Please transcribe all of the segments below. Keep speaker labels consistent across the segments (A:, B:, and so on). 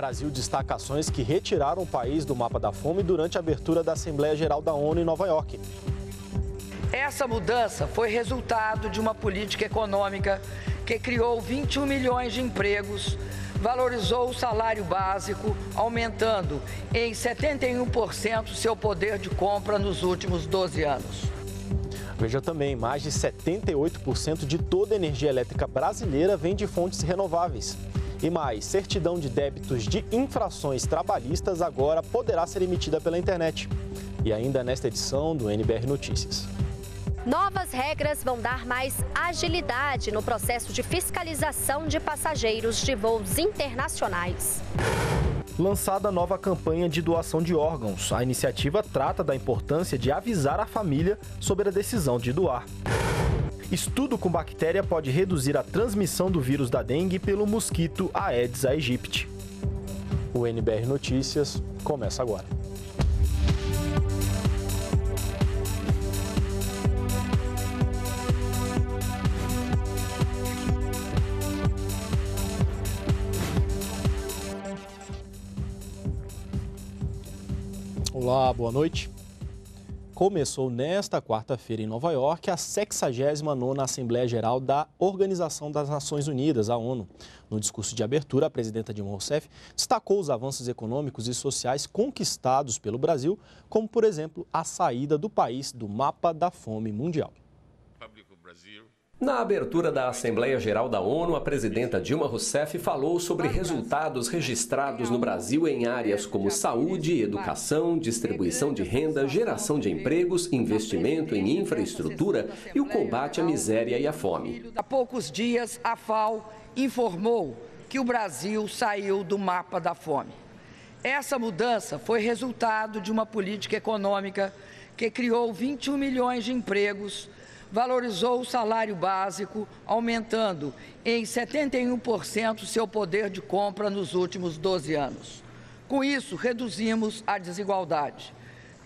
A: Brasil destaca ações que retiraram o país do mapa da fome durante a abertura da Assembleia Geral da ONU em Nova York.
B: Essa mudança foi resultado de uma política econômica que criou 21 milhões de empregos, valorizou o salário básico, aumentando em 71% seu poder de compra nos últimos 12 anos.
A: Veja também, mais de 78% de toda a energia elétrica brasileira vem de fontes renováveis. E mais, certidão de débitos de infrações trabalhistas agora poderá ser emitida pela internet. E ainda nesta edição do NBR Notícias.
C: Novas regras vão dar mais agilidade no processo de fiscalização de passageiros de voos internacionais.
A: Lançada a nova campanha de doação de órgãos, a iniciativa trata da importância de avisar a família sobre a decisão de doar. Estudo com bactéria pode reduzir a transmissão do vírus da dengue pelo mosquito Aedes aegypti. O NBR Notícias começa agora. Olá, boa noite começou nesta quarta-feira em Nova York a 69ª Assembleia Geral da Organização das Nações Unidas, a ONU. No discurso de abertura, a presidenta Dilma Rousseff destacou os avanços econômicos e sociais conquistados pelo Brasil, como, por exemplo, a saída do país do mapa da fome mundial.
D: Na abertura da Assembleia Geral da ONU, a presidenta Dilma Rousseff falou sobre resultados registrados no Brasil em áreas como saúde, educação, distribuição de renda, geração de empregos, investimento em infraestrutura e o combate à miséria e à fome.
B: Há poucos dias, a FAO informou que o Brasil saiu do mapa da fome. Essa mudança foi resultado de uma política econômica que criou 21 milhões de empregos valorizou o salário básico, aumentando em 71% seu poder de compra nos últimos 12 anos. Com isso, reduzimos a desigualdade.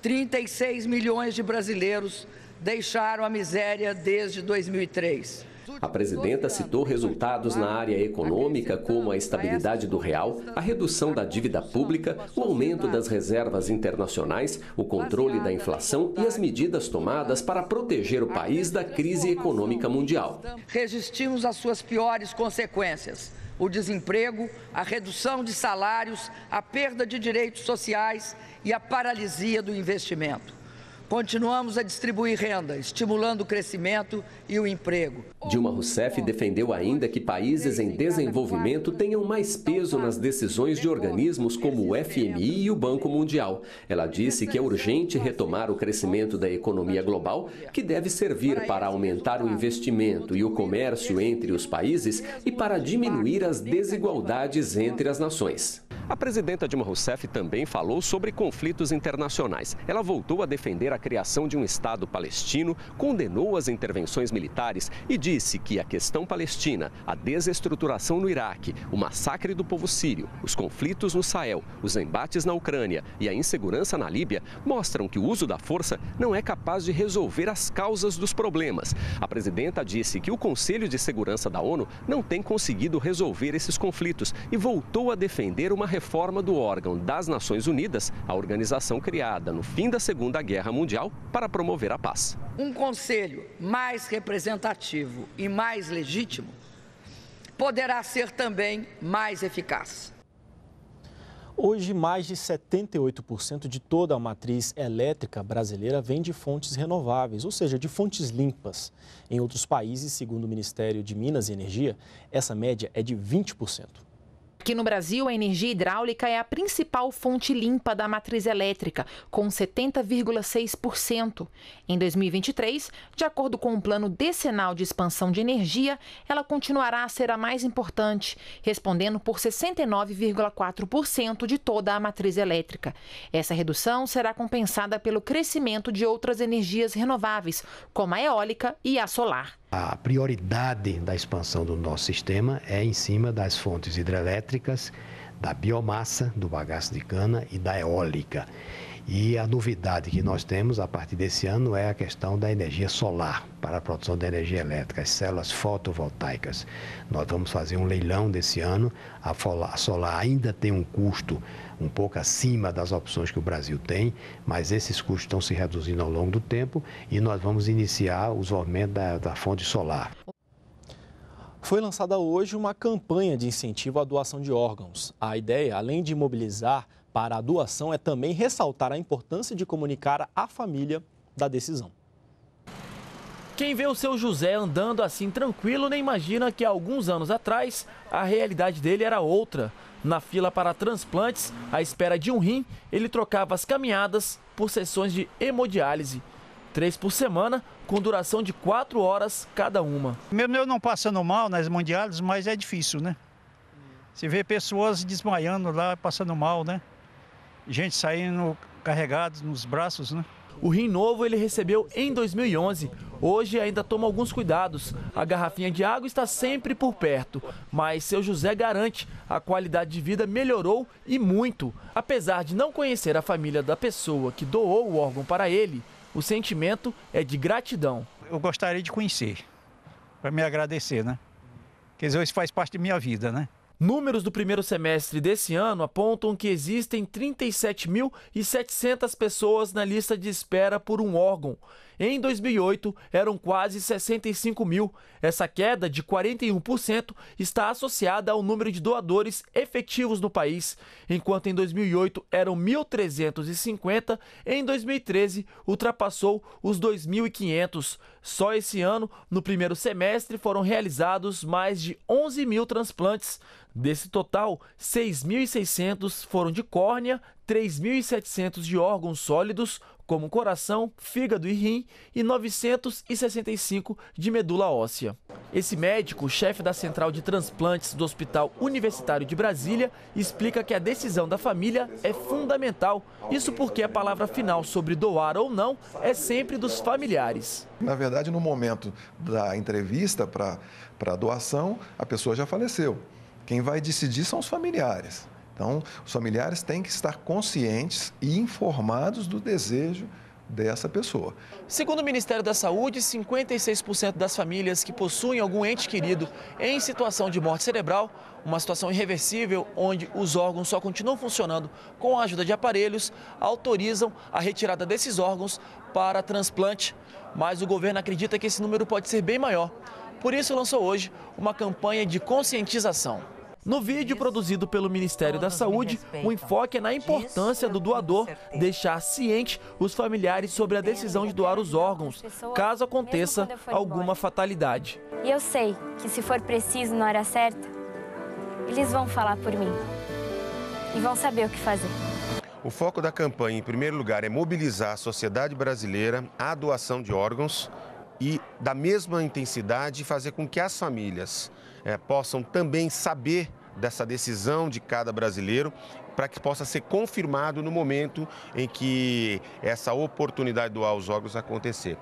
B: 36 milhões de brasileiros deixaram a miséria desde 2003. A
D: presidenta citou resultados na área econômica, como a estabilidade do real, a redução da dívida pública, o aumento das reservas internacionais, o controle da inflação e as medidas tomadas para proteger o país da crise econômica mundial.
B: Resistimos às suas piores consequências o desemprego, a redução de salários, a perda de direitos sociais e a paralisia do investimento. Continuamos a distribuir renda, estimulando o crescimento e o emprego.
D: Dilma Rousseff defendeu ainda que países em desenvolvimento tenham mais peso nas decisões de organismos como o FMI e o Banco Mundial. Ela disse que é urgente retomar o crescimento da economia global, que deve servir para aumentar o investimento e o comércio entre os países e para diminuir as desigualdades entre as nações. A presidenta Dilma Rousseff também falou sobre conflitos internacionais. Ela voltou a defender a criação de um Estado palestino, condenou as intervenções militares e disse que a questão palestina, a desestruturação no Iraque, o massacre do povo sírio, os conflitos no Sahel, os embates na Ucrânia e a insegurança na Líbia mostram que o uso da força não é capaz de resolver as causas dos problemas. A presidenta disse que o Conselho de Segurança da ONU não tem conseguido resolver esses conflitos e voltou a defender uma reforma do órgão das Nações Unidas, a organização criada no fim da Segunda Guerra Mundial para promover a paz.
B: Um conselho mais representativo e mais legítimo poderá ser também mais eficaz. Hoje, mais de
A: 78% de toda a matriz elétrica brasileira vem de fontes renováveis, ou seja, de fontes limpas. Em outros países, segundo o Ministério de Minas e Energia, essa média é de 20%.
E: Aqui no Brasil, a energia hidráulica é a principal fonte limpa da matriz elétrica, com 70,6%. Em 2023, de acordo com o Plano Decenal de Expansão de Energia, ela continuará a ser a mais importante, respondendo por 69,4% de toda a matriz elétrica. Essa redução será compensada pelo crescimento de outras energias renováveis, como a eólica e a solar
A: a prioridade da expansão do nosso sistema é em cima das fontes hidrelétricas, da biomassa, do bagaço de cana e da eólica. E a novidade que nós temos a partir desse ano é a questão da energia solar para a produção de energia elétrica, as células fotovoltaicas. Nós vamos fazer um leilão desse ano. A solar ainda tem um custo um pouco acima das opções que o Brasil tem, mas esses custos estão se reduzindo ao longo do tempo e nós vamos iniciar o desenvolvimento da, da fonte solar. Foi lançada hoje uma campanha de incentivo à doação de órgãos. A ideia, além de mobilizar para a doação é também ressaltar a importância de comunicar à família da decisão.
E: Quem vê o seu José andando assim tranquilo nem imagina que alguns anos atrás a realidade dele era outra. Na fila para transplantes, à espera de um rim, ele trocava as caminhadas por sessões de hemodiálise. Três por semana, com duração de quatro horas cada uma. Mesmo eu não passando mal nas hemodiálises, mas é difícil, né? Você vê pessoas desmaiando lá, passando mal, né? gente saindo carregados nos braços, né? O rim novo ele recebeu em 2011. Hoje ainda toma alguns cuidados. A garrafinha de água está sempre por perto, mas seu José garante a qualidade de vida melhorou e muito. Apesar de não conhecer a família da pessoa que doou o órgão para ele, o sentimento é de gratidão. Eu gostaria de conhecer, para me agradecer, né? Quer dizer, isso faz parte da minha vida, né? Números do primeiro semestre desse ano apontam que existem 37.700 pessoas na lista de espera por um órgão em 2008, eram quase 65 mil. Essa queda de 41% está associada ao número de doadores efetivos no país. Enquanto em 2008 eram 1.350, em 2013 ultrapassou os 2.500. Só esse ano, no primeiro semestre, foram realizados mais de 11 mil transplantes. Desse total, 6.600 foram de córnea, 3.700 de órgãos sólidos, como coração, fígado e rim, e 965 de medula óssea. Esse médico, chefe da central de transplantes do Hospital Universitário de Brasília, explica que a decisão da família é fundamental. Isso porque a palavra final sobre doar ou não é sempre dos familiares.
F: Na verdade, no momento da entrevista para a doação, a pessoa já faleceu. Quem vai decidir são os familiares. Então, os familiares têm que estar conscientes e informados do desejo dessa pessoa.
E: Segundo o Ministério da Saúde, 56% das famílias que possuem algum ente querido em situação de morte cerebral, uma situação irreversível onde os órgãos só continuam funcionando com a ajuda de aparelhos, autorizam a retirada desses órgãos para transplante, mas o governo acredita que esse número pode ser bem maior. Por isso lançou hoje uma campanha de conscientização. No vídeo produzido pelo Ministério da Saúde, o enfoque é na importância do doador deixar ciente os familiares sobre a decisão de doar os órgãos, caso
G: aconteça alguma
E: fatalidade.
G: E eu sei que se for preciso na hora certa, eles vão falar por mim e vão saber o que fazer.
F: O foco da campanha, em primeiro lugar, é mobilizar a sociedade brasileira à doação de órgãos
A: e, da mesma intensidade, fazer com que as famílias é, possam também saber dessa decisão de cada brasileiro para que possa ser confirmado no momento em que essa oportunidade de doar os órgãos acontecer.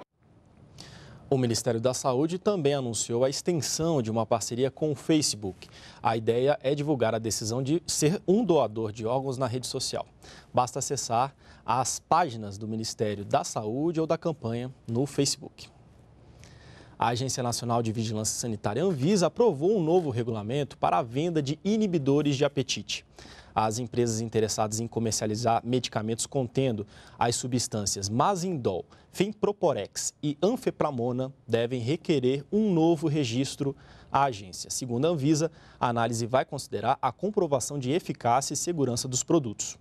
A: O Ministério da Saúde também anunciou a extensão de uma parceria com o Facebook. A ideia é divulgar a decisão de ser um doador de órgãos na rede social. Basta acessar as páginas do Ministério da Saúde ou da campanha no Facebook. A Agência Nacional de Vigilância Sanitária Anvisa aprovou um novo regulamento para a venda de inibidores de apetite. As empresas interessadas em comercializar medicamentos contendo as substâncias Mazindol, Fenproporex e Anfepramona devem requerer um novo registro à agência. Segundo a Anvisa, a análise vai considerar a comprovação de eficácia e segurança dos produtos.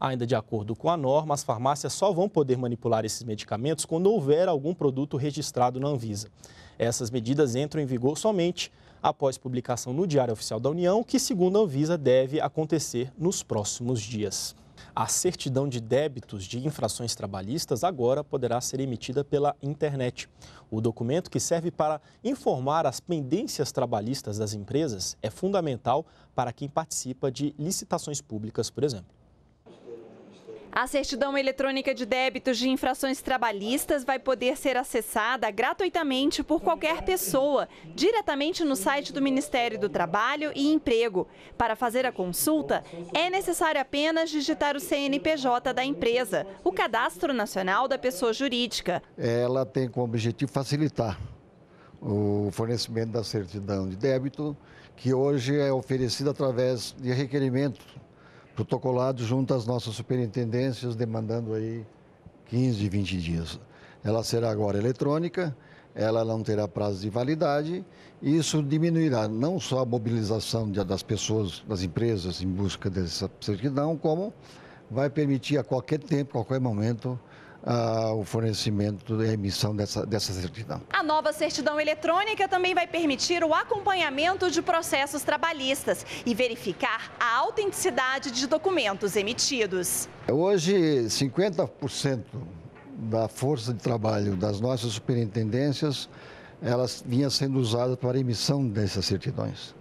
A: Ainda de acordo com a norma, as farmácias só vão poder manipular esses medicamentos quando houver algum produto registrado na Anvisa. Essas medidas entram em vigor somente após publicação no Diário Oficial da União, que, segundo a Anvisa, deve acontecer nos próximos dias. A certidão de débitos de infrações trabalhistas agora poderá ser emitida pela internet. O documento, que serve para informar as pendências trabalhistas das empresas, é fundamental para quem participa de licitações públicas, por exemplo.
G: A certidão eletrônica de débitos de infrações trabalhistas vai poder ser acessada gratuitamente por qualquer pessoa, diretamente no site do Ministério do Trabalho e Emprego. Para fazer a consulta, é necessário apenas digitar o CNPJ da empresa, o Cadastro Nacional da Pessoa Jurídica.
H: Ela tem como objetivo facilitar o fornecimento da certidão de débito, que hoje é oferecida através de requerimento protocolado junto às nossas superintendências, demandando aí 15, 20 dias. Ela será agora eletrônica, ela não terá prazo de validade e isso diminuirá não só a mobilização das pessoas, das empresas em busca dessa certidão, como vai permitir a qualquer tempo, a qualquer momento, o fornecimento e a emissão dessa, dessa certidão.
G: A nova certidão eletrônica também vai permitir o acompanhamento de processos trabalhistas e verificar a autenticidade de documentos emitidos.
H: Hoje, 50% da força de trabalho das nossas superintendências elas vinha sendo usada para a emissão dessas certidões.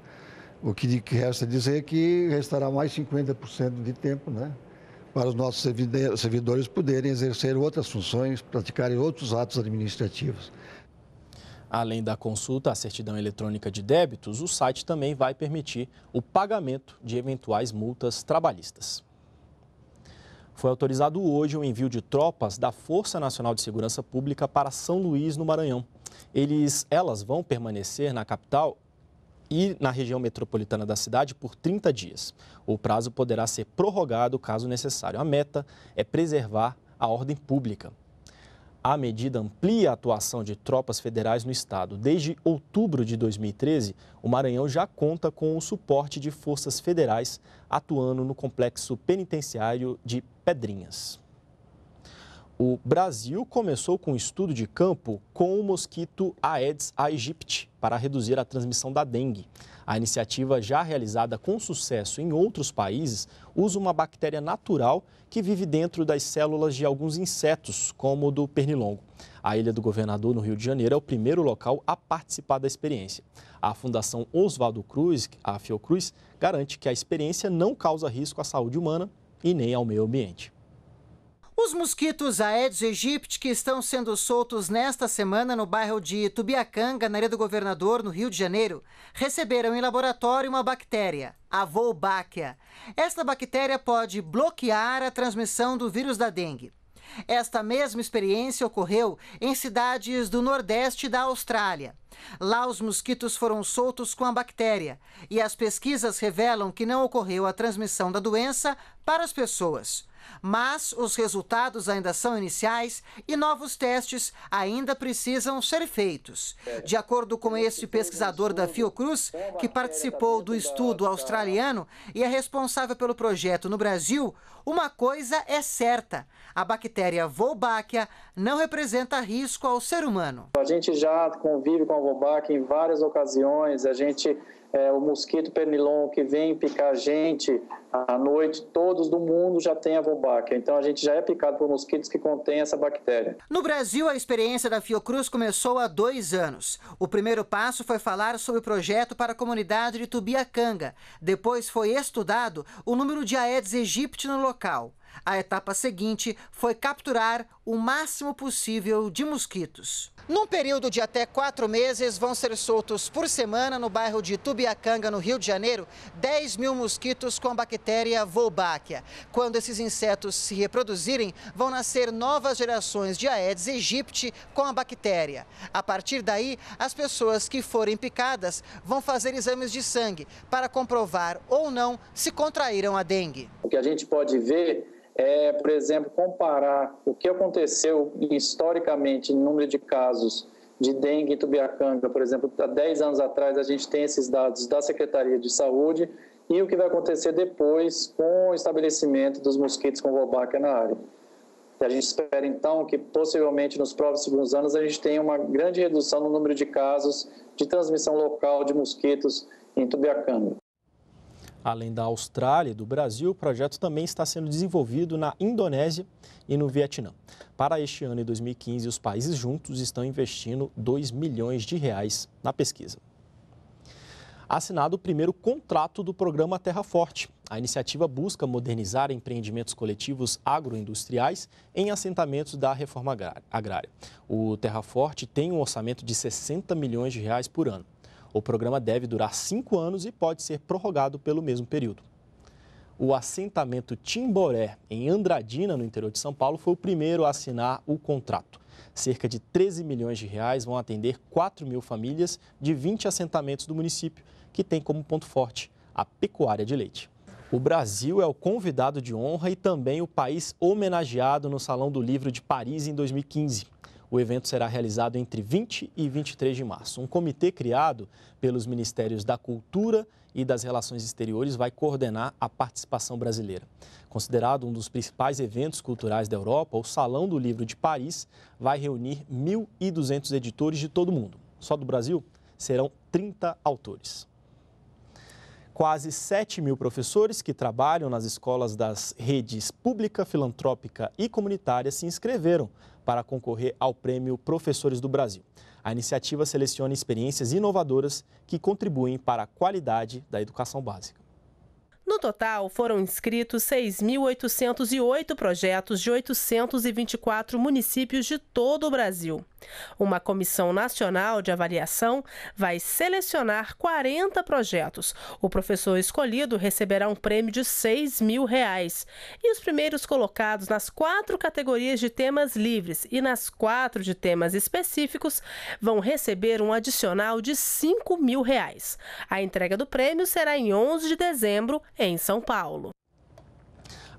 H: O que resta dizer é que restará mais 50% de tempo, né? para os nossos servidores poderem exercer outras funções, praticarem outros atos administrativos.
A: Além da consulta à certidão eletrônica de débitos, o site também vai permitir o pagamento de eventuais multas trabalhistas. Foi autorizado hoje o envio de tropas da Força Nacional de Segurança Pública para São Luís, no Maranhão. Eles, elas vão permanecer na capital e na região metropolitana da cidade por 30 dias. O prazo poderá ser prorrogado caso necessário. A meta é preservar a ordem pública. A medida amplia a atuação de tropas federais no estado. Desde outubro de 2013, o Maranhão já conta com o suporte de forças federais atuando no complexo penitenciário de Pedrinhas. O Brasil começou com um estudo de campo com o mosquito Aedes aegypti para reduzir a transmissão da dengue. A iniciativa, já realizada com sucesso em outros países, usa uma bactéria natural que vive dentro das células de alguns insetos, como o do pernilongo. A Ilha do Governador, no Rio de Janeiro, é o primeiro local a participar da experiência. A Fundação Oswaldo Cruz, a Fiocruz, garante que a experiência não causa risco à saúde humana e nem ao meio ambiente.
I: Os mosquitos Aedes aegypti que estão sendo soltos nesta semana no bairro de Itubiacanga, na área do Governador, no Rio de Janeiro, receberam em laboratório uma bactéria, a Wolbachia. Esta bactéria pode bloquear a transmissão do vírus da dengue. Esta mesma experiência ocorreu em cidades do nordeste da Austrália. Lá, os mosquitos foram soltos com a bactéria e as pesquisas revelam que não ocorreu a transmissão da doença para as pessoas mas os resultados ainda são iniciais e novos testes ainda precisam ser feitos. De acordo com este pesquisador da Fiocruz, que participou do estudo australiano e é responsável pelo projeto no Brasil, uma coisa é certa: a bactéria Wolbachia não representa risco ao ser humano.
A: A gente já convive com a Wolbachia em várias ocasiões, a gente é, o mosquito pernilongo que vem picar a gente à noite, todos do mundo já têm a Wolbachia. Então a gente já é picado por mosquitos que contêm essa bactéria.
I: No Brasil, a experiência da Fiocruz começou há dois anos. O primeiro passo foi falar sobre o projeto para a comunidade de Tubiacanga. Depois foi estudado o número de Aedes aegypti no local. A etapa seguinte foi capturar o máximo possível de mosquitos. Num período de até quatro meses, vão ser soltos por semana no bairro de Tubiacanga, no Rio de Janeiro, 10 mil mosquitos com a bactéria Wolbachia. Quando esses insetos se reproduzirem, vão nascer novas gerações de Aedes aegypti com a bactéria. A partir daí, as pessoas que forem picadas vão fazer exames de sangue para comprovar ou não se contraíram a dengue.
D: O que a gente pode ver
A: é, por exemplo, comparar o que aconteceu historicamente em número de casos de dengue e tuberculose por exemplo, há 10 anos atrás a gente tem esses dados da Secretaria de Saúde e o que vai acontecer depois com o estabelecimento dos mosquitos com
E: Wolbachia na área. A gente espera, então, que possivelmente nos próximos anos a gente tenha uma grande redução no número de casos de transmissão local de mosquitos em
A: tuberculose Além da Austrália e do Brasil, o projeto também está sendo desenvolvido na Indonésia e no Vietnã. Para este ano e 2015, os países juntos estão investindo 2 milhões de reais na pesquisa. Assinado o primeiro contrato do programa Terra Forte. A iniciativa busca modernizar empreendimentos coletivos agroindustriais em assentamentos da reforma agrária. O Terra Forte tem um orçamento de 60 milhões de reais por ano. O programa deve durar cinco anos e pode ser prorrogado pelo mesmo período. O assentamento Timboré, em Andradina, no interior de São Paulo, foi o primeiro a assinar o contrato. Cerca de 13 milhões de reais vão atender 4 mil famílias de 20 assentamentos do município, que tem como ponto forte a pecuária de leite. O Brasil é o convidado de honra e também o país homenageado no Salão do Livro de Paris em 2015. O evento será realizado entre 20 e 23 de março. Um comitê criado pelos Ministérios da Cultura e das Relações Exteriores vai coordenar a participação brasileira. Considerado um dos principais eventos culturais da Europa, o Salão do Livro de Paris vai reunir 1.200 editores de todo o mundo. Só do Brasil serão 30 autores quase 7 mil professores que trabalham nas escolas das redes pública, filantrópica e comunitária se inscreveram para concorrer ao prêmio Professores do Brasil. A iniciativa seleciona experiências inovadoras que contribuem para a qualidade da educação básica.
C: No total, foram inscritos 6.808 projetos de 824 municípios de todo o Brasil. Uma comissão nacional de avaliação vai selecionar 40 projetos. O professor escolhido receberá um prêmio de 6 mil reais. E os primeiros colocados nas quatro categorias de temas livres e nas quatro de temas específicos vão receber um adicional de 5 mil reais. A entrega do prêmio será em 11 de dezembro, em em São Paulo.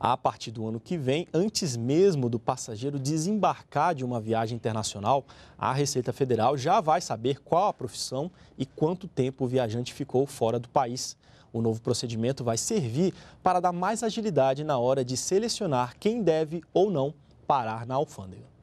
A: A partir do ano que vem, antes mesmo do passageiro desembarcar de uma viagem internacional, a Receita Federal já vai saber qual a profissão e quanto tempo o viajante ficou fora do país. O novo procedimento vai servir para dar mais agilidade na hora de selecionar quem deve ou não parar na alfândega.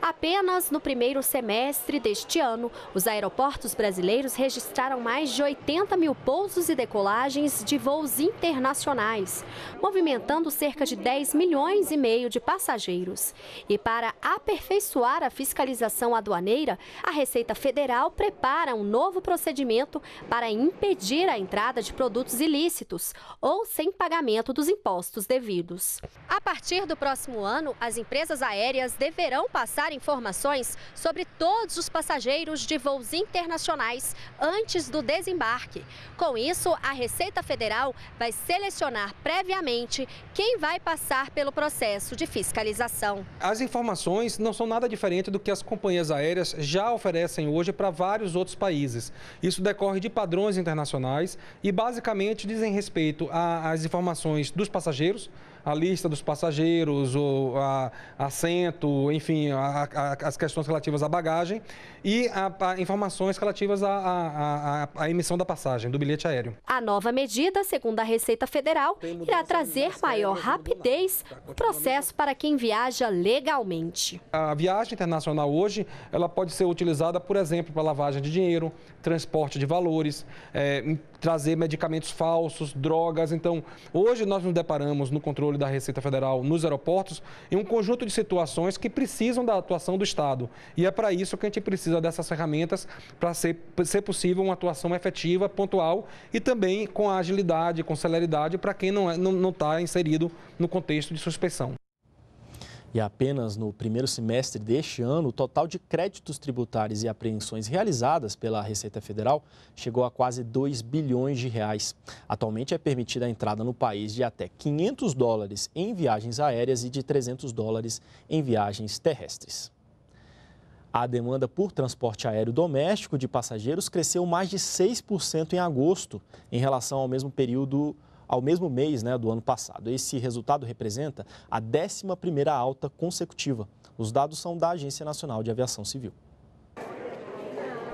C: Apenas no primeiro semestre deste ano, os aeroportos brasileiros registraram mais de 80 mil pousos e decolagens de voos internacionais, movimentando cerca de 10 milhões e meio de passageiros. E para aperfeiçoar a fiscalização aduaneira, a Receita Federal prepara um novo procedimento para impedir a entrada de produtos ilícitos ou sem pagamento dos impostos devidos. A partir do próximo ano, as empresas aéreas deverão passar informações sobre todos os passageiros de voos internacionais antes do desembarque. Com isso, a Receita Federal vai selecionar previamente quem vai passar pelo processo de fiscalização.
F: As informações não são nada diferente do que as companhias aéreas já oferecem hoje para vários outros países. Isso decorre de padrões internacionais e basicamente dizem respeito às informações dos passageiros a lista dos passageiros, o a, assento, enfim, a, a, as questões relativas à bagagem e informações relativas à emissão da passagem, do bilhete aéreo.
C: A nova medida, segundo a Receita Federal, irá trazer maior rapidez tá, no processo para quem viaja legalmente.
F: A viagem internacional hoje, ela pode ser utilizada, por exemplo, para lavagem de dinheiro, transporte de valores, é, trazer medicamentos falsos, drogas. Então, hoje nós nos deparamos no controle controle da Receita Federal nos aeroportos em um conjunto de situações que precisam da atuação do Estado. E é para isso que a gente precisa dessas ferramentas para ser, ser possível uma atuação efetiva, pontual e também com agilidade, com celeridade para quem não está é, não, não tá inserido no contexto de suspeição.
A: E apenas no primeiro semestre deste ano, o total de créditos tributários e apreensões realizadas pela Receita Federal chegou a quase 2 bilhões de reais. Atualmente é permitida a entrada no país de até 500 dólares em viagens aéreas e de 300 dólares em viagens terrestres. A demanda por transporte aéreo doméstico de passageiros cresceu mais de 6% em agosto em relação ao mesmo período ao mesmo mês né, do ano passado. Esse resultado representa a 11ª alta consecutiva. Os dados são da Agência Nacional de Aviação Civil.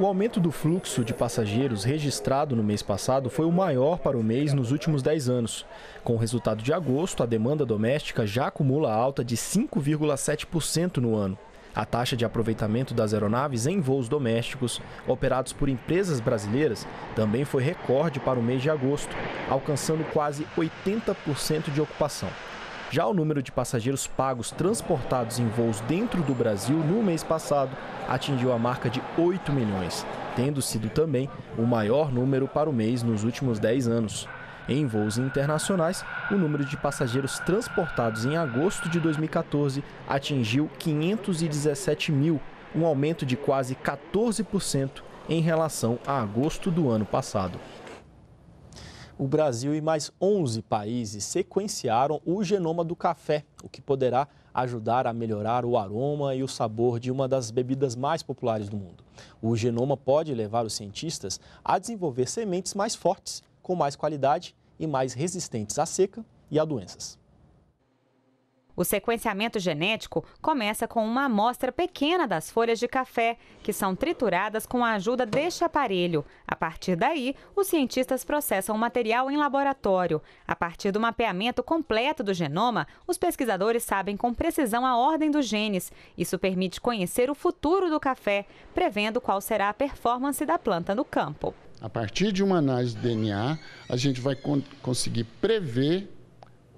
A: O aumento do fluxo de passageiros registrado no mês passado foi o maior para o mês nos últimos 10 anos. Com o resultado de agosto, a demanda doméstica já acumula alta de 5,7% no ano. A taxa de aproveitamento das aeronaves em voos domésticos operados por empresas brasileiras também foi recorde para o mês de agosto, alcançando quase 80% de ocupação. Já o número de passageiros pagos transportados em voos dentro do Brasil no mês passado atingiu a marca de 8 milhões, tendo sido também o maior número para o mês nos últimos 10 anos. Em voos internacionais, o número de passageiros transportados em agosto de 2014 atingiu 517 mil, um aumento de quase 14% em relação a agosto do ano passado. O Brasil e mais 11 países sequenciaram o genoma do café, o que poderá ajudar a melhorar o aroma e o sabor de uma das bebidas mais populares do mundo. O genoma pode levar os cientistas a desenvolver sementes mais fortes com mais qualidade e mais resistentes à seca e a doenças.
G: O sequenciamento genético começa com uma amostra pequena das folhas de café, que são trituradas com a ajuda deste aparelho. A partir daí, os cientistas processam o material em laboratório. A partir do mapeamento completo do genoma, os pesquisadores sabem com precisão a ordem dos genes. Isso permite conhecer o futuro do café, prevendo qual será a performance da planta no campo.
E: A partir de uma análise do DNA, a gente vai con conseguir prever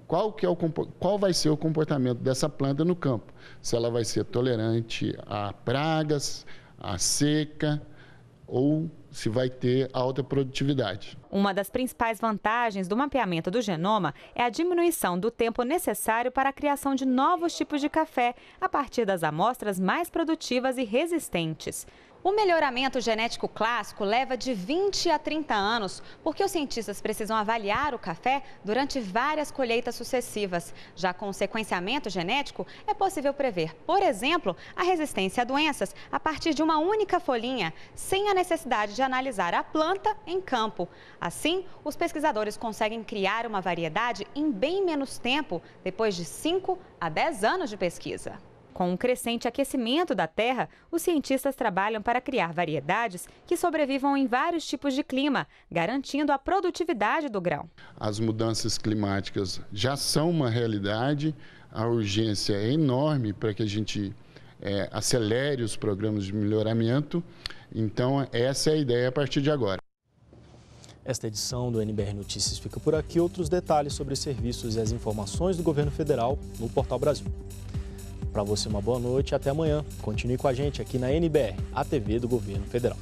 E: qual, que é o, qual vai ser o comportamento dessa planta no campo. Se ela vai ser tolerante a pragas, a seca ou se vai ter alta produtividade.
G: Uma das principais vantagens do mapeamento do genoma é a diminuição do tempo necessário para a criação de novos tipos de café a partir das amostras mais produtivas e resistentes. O melhoramento genético clássico leva de 20 a 30 anos, porque os cientistas precisam avaliar o café durante várias colheitas sucessivas. Já com o sequenciamento genético, é possível prever, por exemplo, a resistência a doenças a partir de uma única folhinha, sem a necessidade de analisar a planta em campo. Assim, os pesquisadores conseguem criar uma variedade em bem menos tempo, depois de 5 a 10 anos de pesquisa. Com o crescente aquecimento da Terra, os cientistas trabalham para criar variedades que sobrevivam em vários tipos de clima, garantindo a produtividade do grão.
E: As mudanças climáticas já são uma realidade, a urgência é enorme para que a gente é, acelere os programas de melhoramento. Então, essa é a ideia a partir de agora.
A: Esta edição do NBR Notícias fica por aqui. Outros detalhes sobre os serviços e as informações do governo federal no Portal Brasil. Para você, uma boa noite e até amanhã. Continue com a gente aqui na NBR, a TV do Governo Federal.